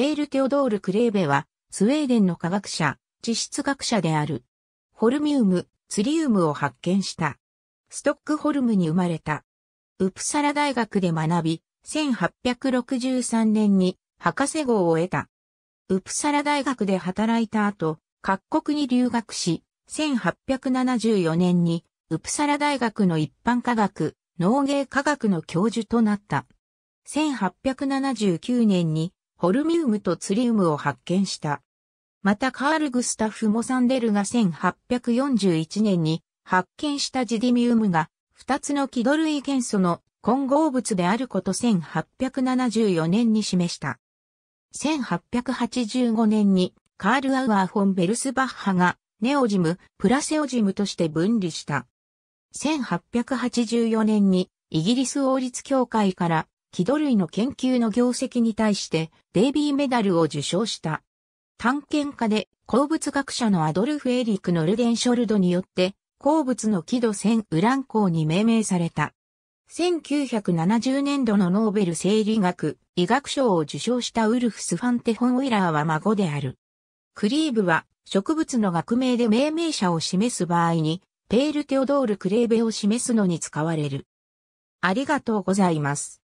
ペール・テオドール・クレーベは、スウェーデンの科学者、地質学者である。ホルミウム、ツリウムを発見した。ストックホルムに生まれた。ウプサラ大学で学び、1863年に博士号を得た。ウプサラ大学で働いた後、各国に留学し、1874年にウプサラ大学の一般科学、農芸科学の教授となった。1879年にホルミウムとツリウムを発見した。またカール・グスタフ・モサンデルが1841年に発見したジディミウムが2つの気土類元素の混合物であること1874年に示した。1885年にカール・アウアー・フォン・ベルスバッハがネオジム、プラセオジムとして分離した。1884年にイギリス王立協会から木戸類の研究の業績に対してデイビーメダルを受賞した。探検家で鉱物学者のアドルフ・エリック・ノルデンショルドによって鉱物の木戸線ウランーに命名された。1970年度のノーベル生理学、医学賞を受賞したウルフス・ファンテ・ホン・ウィラーは孫である。クリーブは植物の学名で命名者を示す場合に、ペール・テオドール・クレーベを示すのに使われる。ありがとうございます。